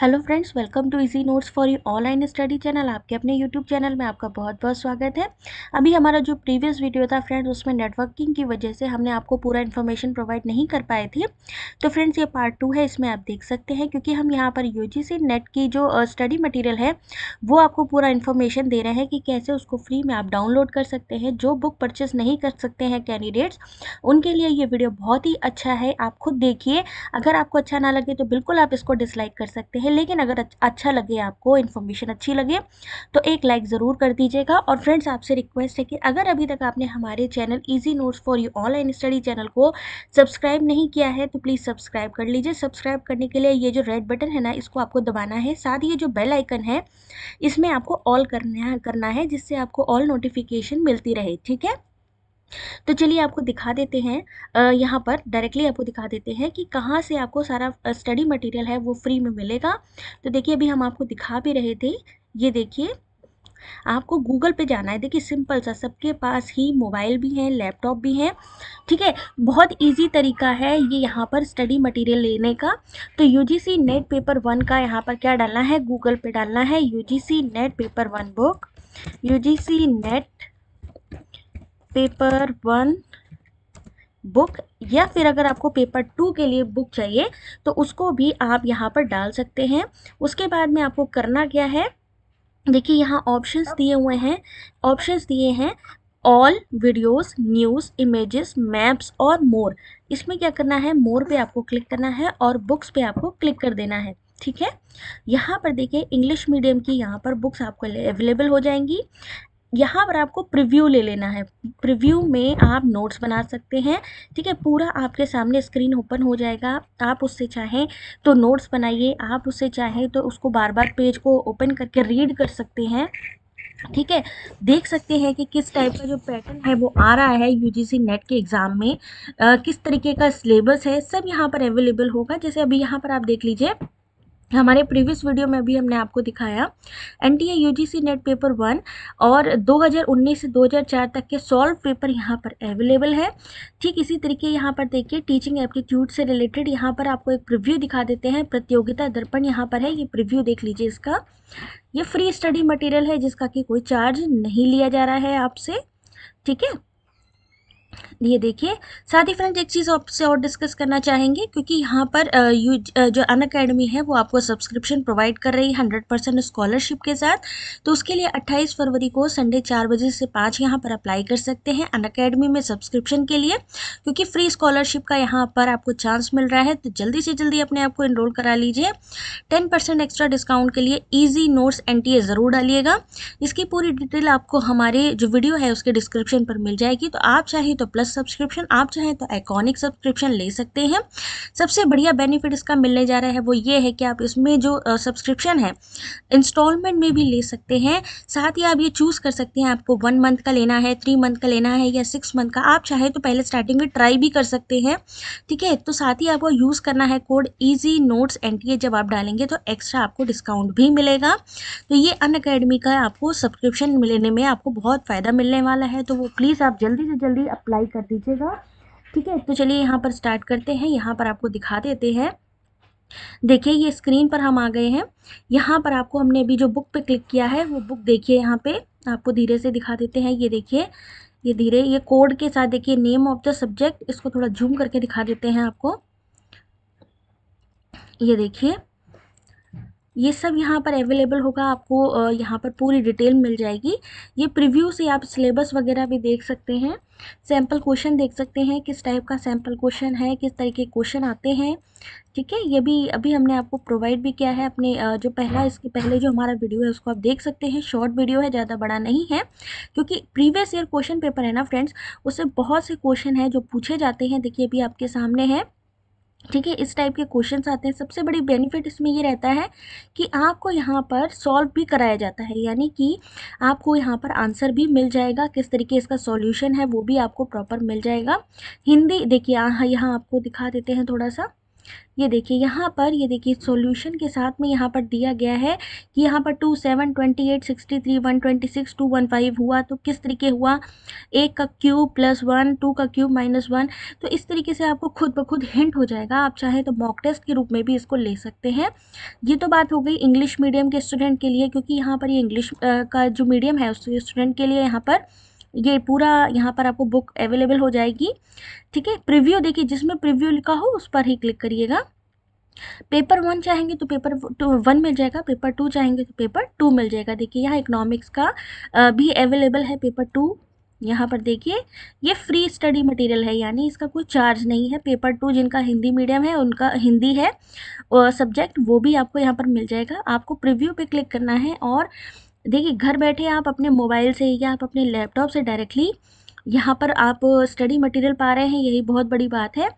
hello friends welcome to easy notes for you online study channel आपके अपने YouTube channel में आपका बहुत बहुत स्वागत है अभी हमारा जो प्रीवियस वीडियो था फ्रेंड्स उसमें नेटवर्किंग की वजह से हमने आपको पूरा इन्फॉर्मेशन प्रोवाइड नहीं कर पाए थे तो फ्रेंड्स ये पार्ट टू है इसमें आप देख सकते हैं क्योंकि हम यहाँ पर यू नेट की जो स्टडी मटीरियल है वो आपको पूरा इन्फॉर्मेशन दे रहे हैं कि कैसे उसको फ्री में आप डाउनलोड कर सकते हैं जो बुक परचेस नहीं कर सकते हैं कैंडिडेट्स उनके लिए ये वीडियो बहुत ही अच्छा है आप खुद देखिए अगर आपको अच्छा ना लगे तो बिल्कुल आप इसको डिसलाइक कर सकते हैं है लेकिन अगर अच्छा लगे आपको इन्फॉर्मेशन अच्छी लगे तो एक लाइक ज़रूर कर दीजिएगा और फ्रेंड्स आपसे रिक्वेस्ट है कि अगर अभी तक आपने हमारे channel easy notes for you online study channel को सब्सक्राइब नहीं किया है तो प्लीज़ सब्सक्राइब कर लीजिए सब्सक्राइब करने के लिए ये जो रेड बटन है ना इसको आपको दबाना है साथ ही ये जो बेल आइकन है इसमें आपको ऑल करना करना है जिससे आपको ऑल नोटिफिकेशन मिलती रहे ठीक है तो चलिए आपको दिखा देते हैं यहाँ पर डायरेक्टली आपको दिखा देते हैं कि कहाँ से आपको सारा स्टडी मटेरियल है वो फ्री में मिलेगा तो देखिए अभी हम आपको दिखा भी रहे थे ये देखिए आपको गूगल पे जाना है देखिए सिंपल सा सबके पास ही मोबाइल भी हैं लैपटॉप भी हैं ठीक है बहुत इजी तरीका है ये यहाँ पर स्टडी मटेरियल लेने का तो यूजीसी नेट पेपर वन का यहाँ पर क्या डालना है गूगल पे डालना है UGC NET paper one book UGC NET paper one book या फिर अगर आपको पेपर टू के लिए बुक चाहिए तो उसको भी आप यहाँ पर डाल सकते हैं उसके बाद में आपको करना क्या है देखिए यहाँ ऑप्शंस दिए हुए हैं ऑप्शंस दिए हैं all videos news images maps और मोर इसमें क्या करना है मोर पे आपको क्लिक करना है और बुक्स पे आपको क्लिक कर देना है ठीक है यहाँ पर देखिए इंग्लिश मीडियम की यहाँ पर बुक्स आपको अवेलेबल हो जाएंगी यहाँ पर आपको प्रीव्यू ले लेना है प्रीव्यू में आप नोट्स बना सकते हैं ठीक है पूरा आपके सामने स्क्रीन ओपन हो जाएगा आप उससे चाहें तो नोट्स बनाइए आप उससे चाहें तो उसको बार बार पेज को ओपन करके रीड कर सकते हैं ठीक है देख सकते हैं कि किस टाइप का जो पैटर्न है वो आ रहा है यूजीसी नेट के एग्ज़ाम में आ, किस तरीके का सिलेबस है सब यहाँ पर अवेलेबल होगा जैसे अभी यहाँ पर आप देख लीजिए हमारे प्रीवियस वीडियो में भी हमने आपको दिखाया N T C NET paper one और 2019 से 2004 तक के सॉल्व पेपर यहाँ पर अवेलेबल है ठीक इसी तरीके यहाँ पर देखिए टीचिंग एप्टीट्यूड से रिलेटेड यहाँ पर आपको एक प्रीव्यू दिखा देते हैं प्रतियोगिता दर्पण यहाँ पर है ये प्रीव्यू देख लीजिए इसका ये फ्री स्टडी मटेरियल है जिसका कि कोई चार्ज नहीं लिया जा रहा है आपसे ठीक है ये देखिए साथ ही फ्रेंड्स एक चीज़ आपसे और डिस्कस करना चाहेंगे क्योंकि यहाँ पर यू जो अन अकेडमी है वो आपको सब्सक्रिप्शन प्रोवाइड कर रही है हंड्रेड परसेंट स्कॉलरशिप के साथ तो उसके लिए अट्ठाईस फरवरी को संडे चार बजे से पाँच यहाँ पर अप्लाई कर सकते हैं अन अकेडमी में सब्सक्रिप्शन के लिए क्योंकि फ्री स्कॉलरशिप का यहाँ पर आपको चांस मिल रहा है तो जल्दी से जल्दी अपने आप को इनरोल करा लीजिए टेन परसेंट एक्स्ट्रा डिस्काउंट के लिए ईजी नोट्स एन ज़रूर डालिएगा इसकी पूरी डिटेल आपको हमारे जो वीडियो है उसके डिस्क्रिप्शन पर मिल जाएगी तो आप चाहें तो प्लस सब्सक्रिप्शन आप चाहें तो आइकॉनिक सब्सक्रिप्शन ले सकते हैं सबसे बढ़िया बेनिफिट इसका मिलने जा रहा है वो ये है कि आप इसमें जो सब्सक्रिप्शन है इंस्टॉलमेंट में भी ले सकते हैं साथ ही आप ये चूज़ कर सकते हैं आपको वन मंथ का लेना है थ्री मंथ का लेना है या सिक्स मंथ का आप चाहें तो पहले स्टार्टिंग में ट्राई भी कर सकते हैं ठीक है तो साथ ही आपको यूज़ करना है कोड ईजी नोट्स एन जब आप डालेंगे तो एक्स्ट्रा आपको डिस्काउंट भी मिलेगा तो ये अन अकेडमी का आपको सब्सक्रिप्शन मिलने में आपको बहुत फ़ायदा मिलने वाला है तो वो प्लीज़ आप जल्दी से जल्दी अप्लाई कर दीजिएगा ठीक है तो चलिए यहाँ पर स्टार्ट करते हैं यहाँ पर आपको दिखा देते हैं देखिए ये स्क्रीन पर हम आ गए हैं यहाँ पर आपको हमने अभी जो बुक पे क्लिक किया है वो बुक देखिए यहाँ पे आपको धीरे से दिखा देते हैं ये देखिए ये धीरे ये कोड के साथ देखिए नेम ऑफ द सब्जेक्ट इसको थोड़ा जूम करके दिखा देते हैं आपको ये देखिए ये सब यहाँ पर अवेलेबल होगा आपको यहाँ पर पूरी डिटेल मिल जाएगी ये प्रीव्यू से आप सिलेबस वगैरह भी देख सकते हैं सैम्पल क्वेश्चन देख सकते हैं किस टाइप का सैम्पल क्वेश्चन है किस तरीके के क्वेश्चन आते हैं ठीक है ये भी अभी हमने आपको प्रोवाइड भी किया है अपने जो पहला इसके पहले जो हमारा वीडियो है उसको आप देख सकते हैं शॉर्ट वीडियो है ज़्यादा बड़ा नहीं है क्योंकि प्रीवियस ईयर क्वेश्चन पेपर है ना फ्रेंड्स उससे बहुत से क्वेश्चन हैं जो पूछे जाते हैं देखिए अभी आपके सामने है ठीक है इस टाइप के क्वेश्चन आते हैं सबसे बड़ी बेनिफिट इसमें ये रहता है कि आपको यहाँ पर सॉल्व भी कराया जाता है यानी कि आपको यहाँ पर आंसर भी मिल जाएगा किस तरीके इसका सॉल्यूशन है वो भी आपको प्रॉपर मिल जाएगा हिंदी देखिए यहाँ आपको दिखा देते हैं थोड़ा सा ये देखिए यहाँ पर ये देखिए सॉल्यूशन के साथ में यहाँ पर दिया गया है कि यहाँ पर two seven twenty eight sixty three one twenty six two one five हुआ तो किस तरीके हुआ एक का क्यूब प्लस वन टू का क्यूब माइनस वन तो इस तरीके से आपको खुद ब खुद हिंट हो जाएगा आप चाहे तो मॉक टेस्ट के रूप में भी इसको ले सकते हैं ये तो बात हो गई इंग्लिश मीडियम के स्टूडेंट के लिए क्योंकि यहाँ पर ये इंग्लिश का जो मीडियम है उस स्टूडेंट के लिए यहाँ पर ये पूरा यहाँ पर आपको बुक अवेलेबल हो जाएगी ठीक है प्रिव्यू देखिए जिसमें प्रिव्यू लिखा हो उस पर ही क्लिक करिएगा पेपर वन चाहेंगे तो पेपर टू वन मिल जाएगा पेपर टू चाहेंगे तो पेपर टू मिल जाएगा देखिए यहाँ इकोनॉमिक्स का भी अवेलेबल है पेपर टू यहाँ पर देखिए ये फ्री स्टडी मटेरियल है यानी इसका कोई चार्ज नहीं है पेपर टू जिनका हिंदी मीडियम है उनका हिंदी है सब्जेक्ट वो भी आपको यहाँ पर मिल जाएगा आपको प्रिव्यू पे क्लिक करना है और देखिए घर बैठे आप अपने मोबाइल से या आप अपने लैपटॉप से डायरेक्टली यहाँ पर आप स्टडी मटेरियल पा रहे हैं यही बहुत बड़ी बात है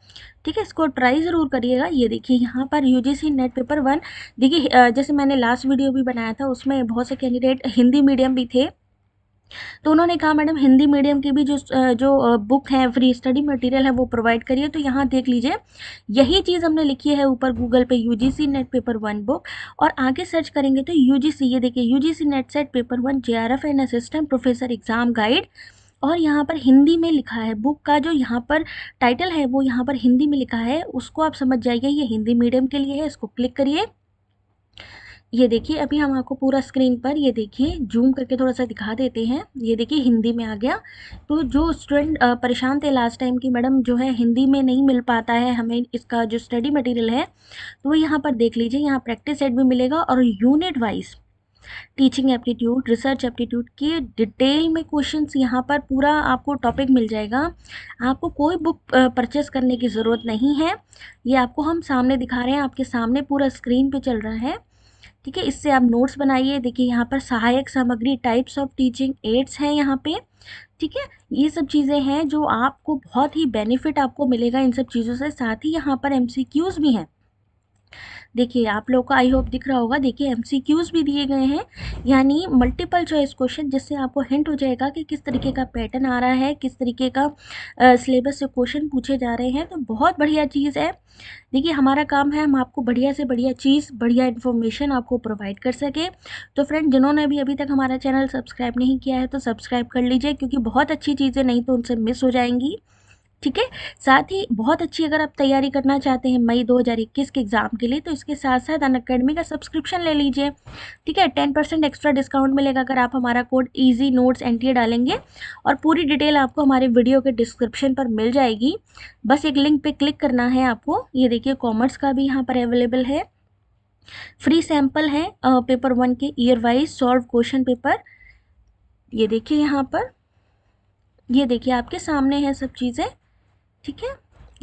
ठीक है इसको ट्राई ज़रूर करिएगा ये देखिए यहाँ पर यूजीसी नेट पेपर वन देखिए जैसे मैंने लास्ट वीडियो भी बनाया था उसमें बहुत से कैंडिडेट हिंदी मीडियम भी थे तो उन्होंने कहा मैडम हिंदी मीडियम की भी जो जो बुक है फ्री स्टडी मटेरियल है वो प्रोवाइड करिए तो यहाँ देख लीजिए यही चीज़ हमने लिखी है ऊपर गूगल पे U NET paper one book और आगे सर्च करेंगे तो यू ये देखिए U NET SET paper one J R F and assistant professor exam guide और यहाँ पर हिंदी में लिखा है बुक का जो यहाँ पर टाइटल है वो यहाँ पर हिंदी में लिखा है उसको आप समझ जाइए ये हिंदी मीडियम के लिए है इसको क्लिक करिए ये देखिए अभी हम आपको पूरा स्क्रीन पर ये देखिए जूम करके थोड़ा सा दिखा देते हैं ये देखिए हिंदी में आ गया तो जो स्टूडेंट परेशान थे लास्ट टाइम कि मैडम जो है हिंदी में नहीं मिल पाता है हमें इसका जो स्टडी मटेरियल है तो यहाँ पर देख लीजिए यहाँ प्रैक्टिस सेट भी मिलेगा और unit wise teaching aptitude research aptitude के डिटेल में क्वेश्चंस यहाँ पर पूरा आपको टॉपिक मिल जाएगा आपको कोई बुक परचेस करने की ज़रूरत नहीं है ये आपको हम सामने दिखा रहे हैं आपके सामने पूरा स्क्रीन पे चल रहा है ठीक है इससे आप नोट्स बनाइए देखिए यहाँ पर सहायक सामग्री टाइप्स ऑफ टीचिंग एड्स हैं यहाँ पे ठीक है ये सब चीज़ें हैं जो आपको बहुत ही बेनिफिट आपको मिलेगा इन सब चीज़ों से साथ ही यहाँ पर एम भी हैं देखिए आप लोगों को आई होप दिख रहा होगा देखिए एमसीक्यूज़ भी दिए गए हैं यानी मल्टीपल चॉइस क्वेश्चन जिससे आपको हिंट हो जाएगा कि किस तरीके का पैटर्न आ रहा है किस तरीके का सिलेबस से क्वेश्चन पूछे जा रहे हैं तो बहुत बढ़िया चीज़ है देखिए हमारा काम है हम आपको बढ़िया से बढ़िया चीज़ बढ़िया इन्फॉर्मेशन आपको प्रोवाइड कर सकें तो फ्रेंड जिन्होंने भी अभी तक हमारा चैनल सब्सक्राइब नहीं किया है तो सब्सक्राइब कर लीजिए क्योंकि बहुत अच्छी चीज़ें नहीं तो उनसे मिस हो जाएंगी ठीक है साथ ही बहुत अच्छी अगर आप तैयारी करना चाहते हैं मई 2021 के एग्ज़ाम के लिए तो इसके साथ साथ अन अकेडमी का सब्सक्रिप्शन ले लीजिए ठीक है टेन परसेंट एक्स्ट्रा डिस्काउंट मिलेगा अगर आप हमारा कोड ईजी नोट्स एन डालेंगे और पूरी डिटेल आपको हमारे वीडियो के डिस्क्रिप्शन पर मिल जाएगी बस एक लिंक पर क्लिक करना है आपको ये देखिए कॉमर्स का भी यहाँ पर अवेलेबल है फ्री सैम्पल है पेपर वन के year wise solve question paper ये देखिए यहाँ पर ये देखिए आपके सामने है सब चीज़ें ठीक है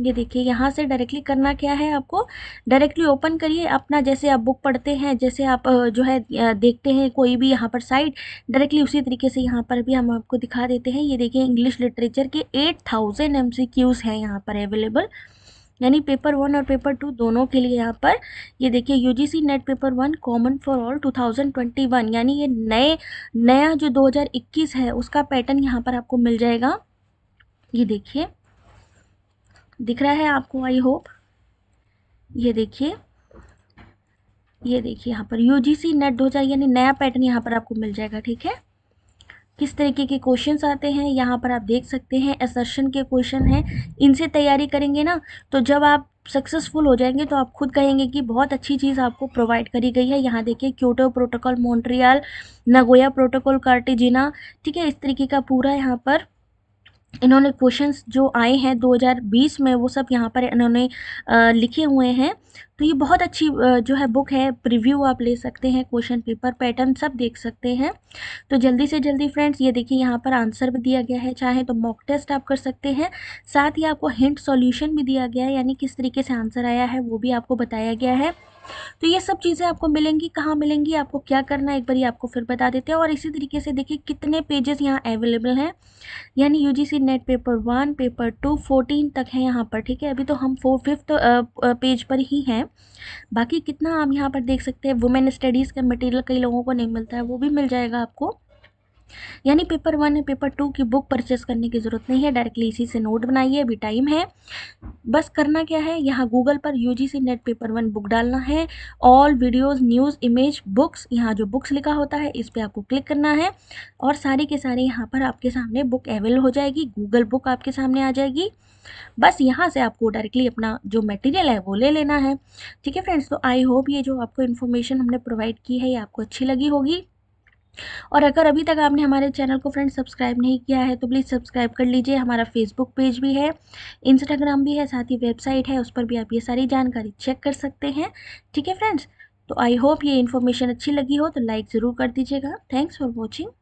ये देखिए यहाँ से डायरेक्टली करना क्या है आपको डायरेक्टली ओपन करिए अपना जैसे आप बुक पढ़ते हैं जैसे आप जो है देखते हैं कोई भी यहाँ पर साइट डायरेक्टली उसी तरीके से यहाँ पर भी हम आपको दिखा देते हैं ये देखिए इंग्लिश लिटरेचर के eight thousand M C Qs हैं यहाँ पर अवेलेबल यानी पेपर वन और पेपर टू दोनों के लिए यहाँ पर ये देखिए C NET paper one common for all one यानी ये नए नया जो इक्कीस है उसका पैटर्न यहाँ पर आपको मिल जाएगा ये देखिए दिख रहा है आपको आई होप ये देखिए ये देखिए यहाँ पर यू जी सी नेट हज़ार यानी नया पैटर्न यहाँ पर आपको मिल जाएगा ठीक है किस तरीके के क्वेश्चंस आते हैं यहाँ पर आप देख सकते हैं एसर्शन के क्वेश्चन हैं इनसे तैयारी करेंगे ना तो जब आप सक्सेसफुल हो जाएंगे तो आप खुद कहेंगे कि बहुत अच्छी चीज़ आपको प्रोवाइड करी गई है यहाँ देखिए Kyoto protocol Montreal Nagoya protocol Cartagena ठीक है इस तरीके का पूरा यहाँ पर इन्होंने क्वेश्चंस जो आए हैं 2020 में वो सब यहाँ पर इन्होंने लिखे हुए हैं तो ये बहुत अच्छी जो है बुक है प्रीव्यू आप ले सकते हैं क्वेश्चन पेपर पैटर्न सब देख सकते हैं तो जल्दी से जल्दी फ्रेंड्स ये देखिए यहाँ पर आंसर भी दिया गया है चाहे तो मॉक टेस्ट आप कर सकते हैं साथ ही आपको हिंट सॉल्यूशन भी दिया गया है यानी किस तरीके से आंसर आया है वो भी आपको बताया गया है तो ये सब चीज़ें आपको मिलेंगी कहाँ मिलेंगी आपको क्या करना है एक बार ये आपको फिर बता देते हैं और इसी तरीके से देखिए कितने पेजेस यहाँ अवेलेबल हैं यानी U NET paper one paper two fourteen तक है यहाँ पर ठीक है अभी तो हम फोर फिफ्थ पेज पर ही हैं बाकी कितना आप यहाँ पर देख सकते हैं वुमेन स्टडीज़ का मटेरियल कई लोगों को नहीं मिलता है वो भी मिल जाएगा आपको यानी पेपर वन है पेपर टू की बुक परचेस करने की ज़रूरत नहीं है डायरेक्टली इसी से नोट बनाइए अभी टाइम है बस करना क्या है यहाँ गूगल पर U G C NET paper one book डालना है all videos news image books यहाँ जो बुक्स लिखा होता है इस पर आपको क्लिक करना है और सारी के सारे यहाँ पर आपके सामने बुक अवेल हो जाएगी गूगल बुक आपके सामने आ जाएगी बस यहाँ से आपको डायरेक्टली अपना जो मटेरियल है वो ले लेना है ठीक है फ्रेंड्स तो आई होप ये जो आपको इन्फॉर्मेशन हमने प्रोवाइड की है ये आपको अच्छी लगी होगी और अगर अभी तक आपने हमारे चैनल को फ्रेंड सब्सक्राइब नहीं किया है तो प्लीज़ सब्सक्राइब कर लीजिए हमारा फेसबुक पेज भी है इंस्टाग्राम भी है साथ ही वेबसाइट है उस पर भी आप ये सारी जानकारी चेक कर सकते हैं ठीक है फ्रेंड्स तो आई होप ये इन्फॉर्मेशन अच्छी लगी हो तो लाइक ज़रूर कर दीजिएगा थैंक्स फॉर वॉचिंग